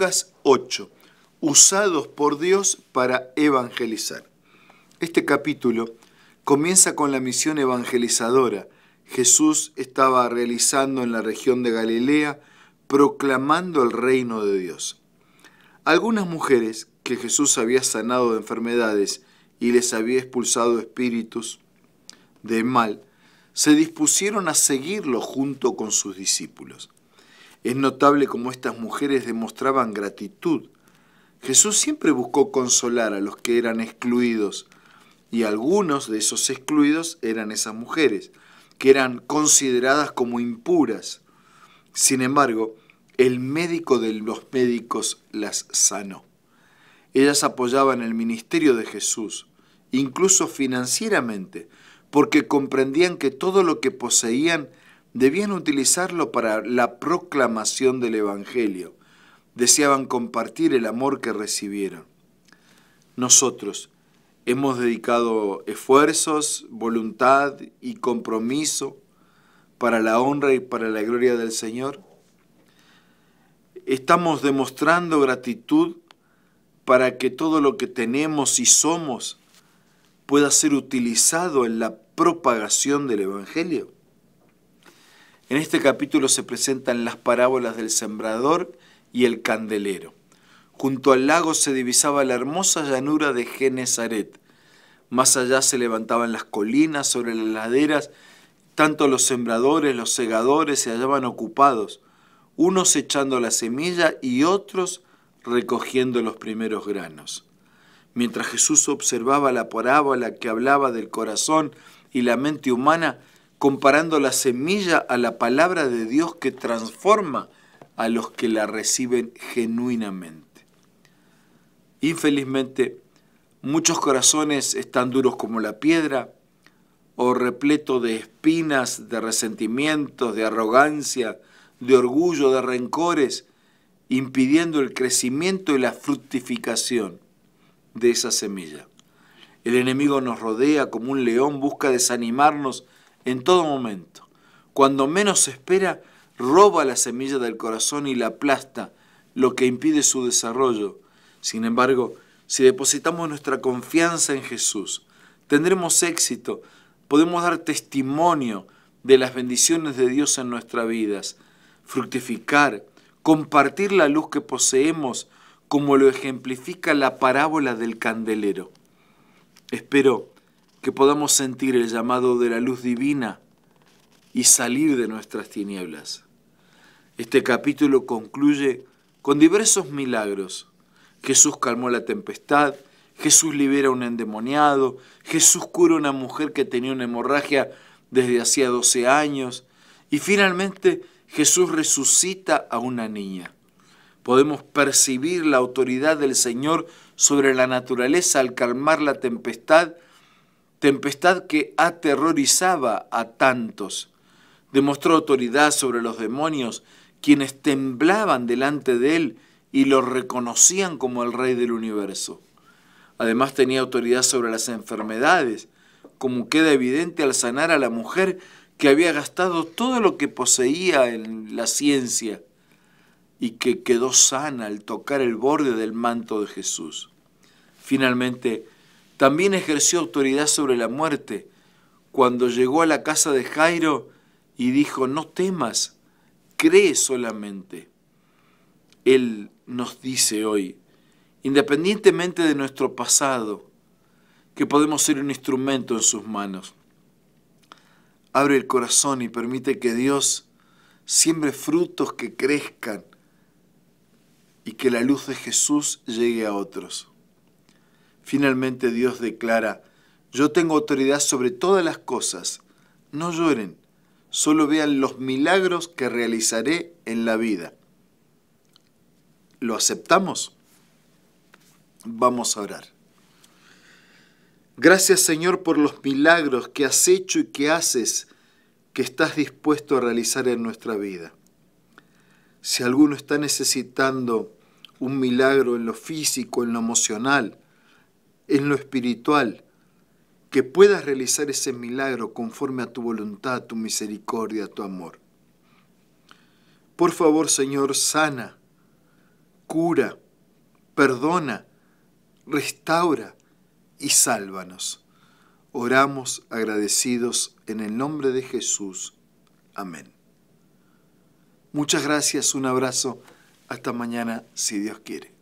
Lucas 8, usados por Dios para evangelizar. Este capítulo comienza con la misión evangelizadora. Jesús estaba realizando en la región de Galilea, proclamando el reino de Dios. Algunas mujeres que Jesús había sanado de enfermedades y les había expulsado espíritus de mal, se dispusieron a seguirlo junto con sus discípulos. Es notable cómo estas mujeres demostraban gratitud. Jesús siempre buscó consolar a los que eran excluidos, y algunos de esos excluidos eran esas mujeres, que eran consideradas como impuras. Sin embargo, el médico de los médicos las sanó. Ellas apoyaban el ministerio de Jesús, incluso financieramente, porque comprendían que todo lo que poseían debían utilizarlo para la proclamación del Evangelio. Deseaban compartir el amor que recibieron. Nosotros hemos dedicado esfuerzos, voluntad y compromiso para la honra y para la gloria del Señor. Estamos demostrando gratitud para que todo lo que tenemos y somos pueda ser utilizado en la propagación del Evangelio. En este capítulo se presentan las parábolas del sembrador y el candelero. Junto al lago se divisaba la hermosa llanura de Genezaret. Más allá se levantaban las colinas sobre las laderas. Tanto los sembradores, los segadores se hallaban ocupados, unos echando la semilla y otros recogiendo los primeros granos. Mientras Jesús observaba la parábola que hablaba del corazón y la mente humana, comparando la semilla a la palabra de Dios que transforma a los que la reciben genuinamente. Infelizmente, muchos corazones están duros como la piedra o repleto de espinas, de resentimientos, de arrogancia, de orgullo, de rencores, impidiendo el crecimiento y la fructificación de esa semilla. El enemigo nos rodea como un león, busca desanimarnos en todo momento. Cuando menos se espera, roba la semilla del corazón y la aplasta, lo que impide su desarrollo. Sin embargo, si depositamos nuestra confianza en Jesús, tendremos éxito, podemos dar testimonio de las bendiciones de Dios en nuestras vidas, fructificar, compartir la luz que poseemos, como lo ejemplifica la parábola del candelero. Espero que podamos sentir el llamado de la luz divina y salir de nuestras tinieblas. Este capítulo concluye con diversos milagros. Jesús calmó la tempestad, Jesús libera a un endemoniado, Jesús cura a una mujer que tenía una hemorragia desde hacía 12 años y finalmente Jesús resucita a una niña. Podemos percibir la autoridad del Señor sobre la naturaleza al calmar la tempestad tempestad que aterrorizaba a tantos. Demostró autoridad sobre los demonios, quienes temblaban delante de él y lo reconocían como el rey del universo. Además tenía autoridad sobre las enfermedades, como queda evidente al sanar a la mujer que había gastado todo lo que poseía en la ciencia y que quedó sana al tocar el borde del manto de Jesús. Finalmente, también ejerció autoridad sobre la muerte cuando llegó a la casa de Jairo y dijo, no temas, cree solamente. Él nos dice hoy, independientemente de nuestro pasado, que podemos ser un instrumento en sus manos. Abre el corazón y permite que Dios siembre frutos que crezcan y que la luz de Jesús llegue a otros. Finalmente Dios declara, yo tengo autoridad sobre todas las cosas, no lloren, solo vean los milagros que realizaré en la vida. ¿Lo aceptamos? Vamos a orar. Gracias Señor por los milagros que has hecho y que haces, que estás dispuesto a realizar en nuestra vida. Si alguno está necesitando un milagro en lo físico, en lo emocional, en lo espiritual, que puedas realizar ese milagro conforme a tu voluntad, tu misericordia, tu amor. Por favor, Señor, sana, cura, perdona, restaura y sálvanos. Oramos agradecidos en el nombre de Jesús. Amén. Muchas gracias, un abrazo, hasta mañana si Dios quiere.